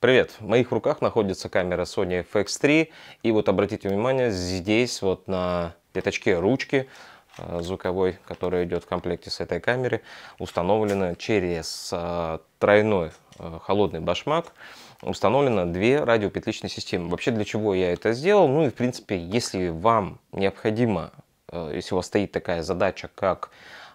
Привет! В моих руках находится камера Sony FX3. И вот обратите внимание, здесь вот на пятачке ручки э, звуковой, который идет в комплекте с этой камерой, установлено через э, тройной э, холодный башмак установлено две радиопетличные системы. Вообще для чего я это сделал? Ну и в принципе, если вам необходимо, если у вас стоит такая задача, как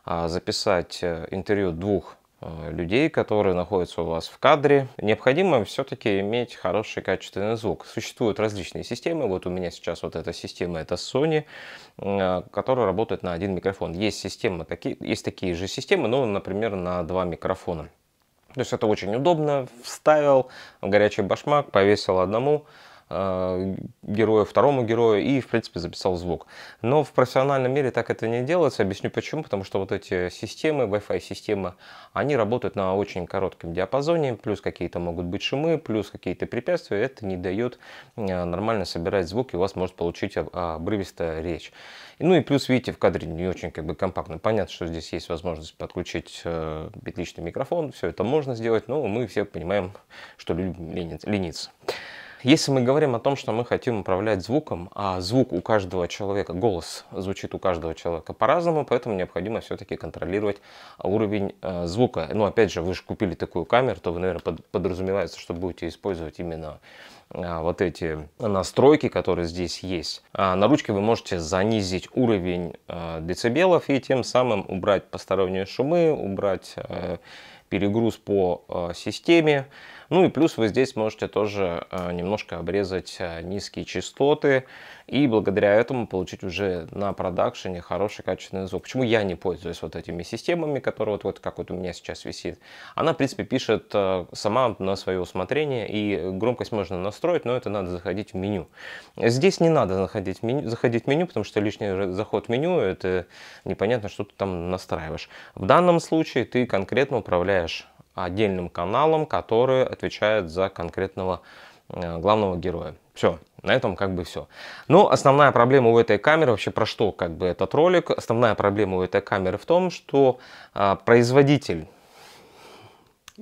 записать интервью двух а, людей, которые находятся у вас в кадре, необходимо все-таки иметь хороший качественный звук. Существуют различные системы. Вот у меня сейчас вот эта система, это Sony, а, которая работает на один микрофон. Есть системы такие, есть такие же системы, но, например, на два микрофона. То есть это очень удобно. Вставил горячий башмак, повесил одному, Э, героя второму герою и, в принципе, записал звук. Но в профессиональном мире так это не делается. Объясню почему. Потому что вот эти системы, Wi-Fi системы, они работают на очень коротком диапазоне, плюс какие-то могут быть шумы, плюс какие-то препятствия. Это не дает э, нормально собирать звук, и у вас может получить обрывистая речь. Ну и плюс, видите, в кадре не очень как бы компактно. Понятно, что здесь есть возможность подключить битличный э, микрофон, все это можно сделать, но мы все понимаем, что люди ленятся. Если мы говорим о том, что мы хотим управлять звуком, а звук у каждого человека, голос звучит у каждого человека по-разному, поэтому необходимо все-таки контролировать уровень э, звука. Ну, опять же, вы же купили такую камеру, то вы, наверное, под, подразумевается, что будете использовать именно а, вот эти настройки, которые здесь есть. А на ручке вы можете занизить уровень э, децибелов и тем самым убрать посторонние шумы, убрать э, перегруз по э, системе. Ну и плюс вы здесь можете тоже э, немножко обрезать э, низкие частоты и благодаря этому получить уже на продакшене хороший качественный звук. Почему я не пользуюсь вот этими системами, которые вот, вот как вот у меня сейчас висит? Она, в принципе, пишет э, сама на свое усмотрение и громкость можно настроить, но это надо заходить в меню. Здесь не надо заходить в меню, заходить в меню потому что лишний заход в меню, это непонятно, что ты там настраиваешь. В данном случае ты конкретно управляешь отдельным каналом, которые отвечают за конкретного э, главного героя. Все, на этом как бы все. Но ну, основная проблема у этой камеры, вообще про что как бы этот ролик, основная проблема у этой камеры в том, что а, производитель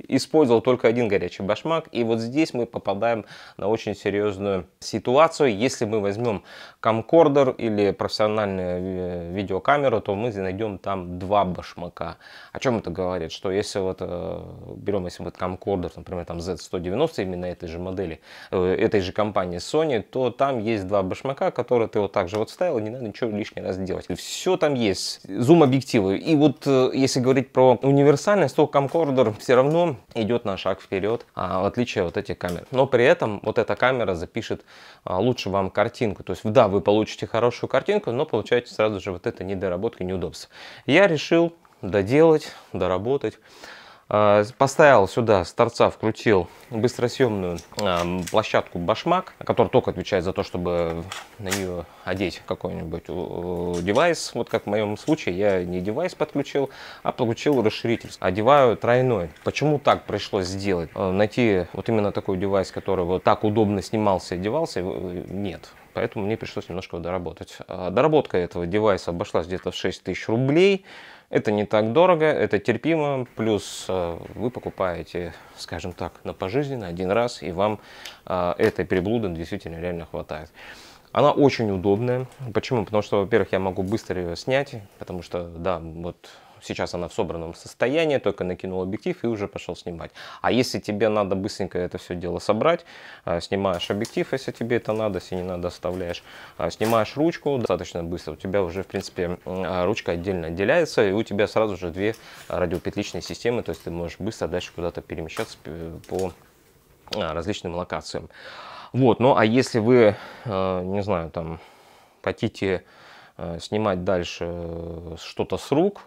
использовал только один горячий башмак. И вот здесь мы попадаем на очень серьезную ситуацию. Если мы возьмем камкордер или профессиональную э, видеокамеру, то мы найдем там два башмака. О чем это говорит? Что если вот э, берем, если вот камкордер, например, там Z190 именно этой же модели, э, этой же компании Sony, то там есть два башмака, которые ты вот так же вот ставил, не надо ничего лишний раз делать. Все там есть. Зум-объективы. И вот если говорить про универсальность, то камкордер все равно идет на шаг вперед, а, в отличие от этих камер. Но при этом вот эта камера запишет а, лучше вам картинку. То есть, да, вы получите хорошую картинку, но получаете сразу же вот это недоработки, неудобства. Я решил доделать, доработать а, поставил сюда с торца, включил быстросъемную а, площадку Башмак, которая только отвечает за то, чтобы на нее одеть какой-нибудь э, э, девайс. Вот как в моем случае, я не девайс подключил, а подключил расширитель. Одеваю тройной. Почему так пришлось сделать? Э, найти вот именно такой девайс, который вот так удобно снимался и одевался, нет поэтому мне пришлось немножко его доработать. А, доработка этого девайса обошлась где-то в 6 тысяч рублей. Это не так дорого, это терпимо, плюс а, вы покупаете, скажем так, на пожизненно один раз, и вам а, этой приблуды действительно реально хватает. Она очень удобная. Почему? Потому что, во-первых, я могу быстро ее снять, потому что, да, вот сейчас она в собранном состоянии, только накинул объектив и уже пошел снимать. А если тебе надо быстренько это все дело собрать, э, снимаешь объектив, если тебе это надо, если не надо, оставляешь. Э, снимаешь ручку достаточно быстро, у тебя уже, в принципе, э, ручка отдельно отделяется, и у тебя сразу же две радиопетличные системы, то есть ты можешь быстро дальше куда-то перемещаться по различным локациям. Вот, ну а если вы, не знаю, там хотите снимать дальше что-то с рук,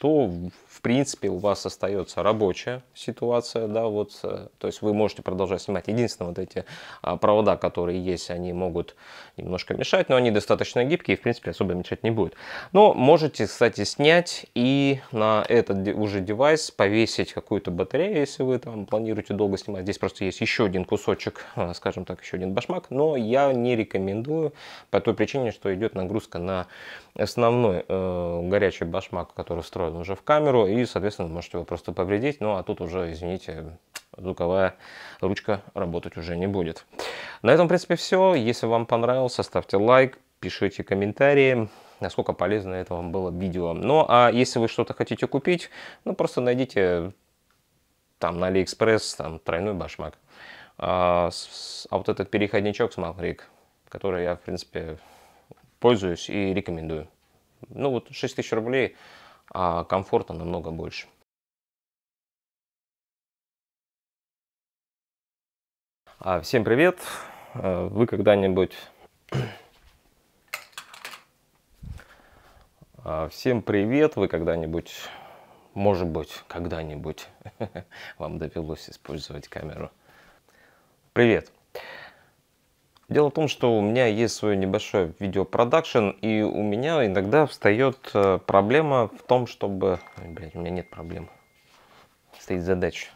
то в принципе, у вас остается рабочая ситуация, да, вот, э, то есть вы можете продолжать снимать. Единственное, вот эти а, провода, которые есть, они могут немножко мешать, но они достаточно гибкие, и, в принципе, особо мешать не будет. Но можете, кстати, снять и на этот уже девайс повесить какую-то батарею, если вы там планируете долго снимать. Здесь просто есть еще один кусочек, э, скажем так, еще один башмак, но я не рекомендую по той причине, что идет нагрузка на основной э, горячий башмак, который встроен уже в камеру, и, соответственно, можете его просто повредить. Ну, а тут уже, извините, звуковая ручка работать уже не будет. На этом, в принципе, все. Если вам понравился, ставьте лайк, пишите комментарии насколько полезно это вам было видео. Ну, а если вы что-то хотите купить, ну, просто найдите там на Алиэкспресс, там, тройной башмак. А, с, а вот этот переходничок Smart Rig, который я, в принципе, пользуюсь и рекомендую. Ну, вот 6000 рублей а комфорта намного больше. А, всем привет! Э, вы когда-нибудь... А, всем привет! Вы когда-нибудь, может быть, когда-нибудь вам довелось использовать камеру. Привет! Дело в том, что у меня есть свое небольшое видеопродакшн, и у меня иногда встает э, проблема в том, чтобы... Блять, у меня нет проблем. Стоит задача.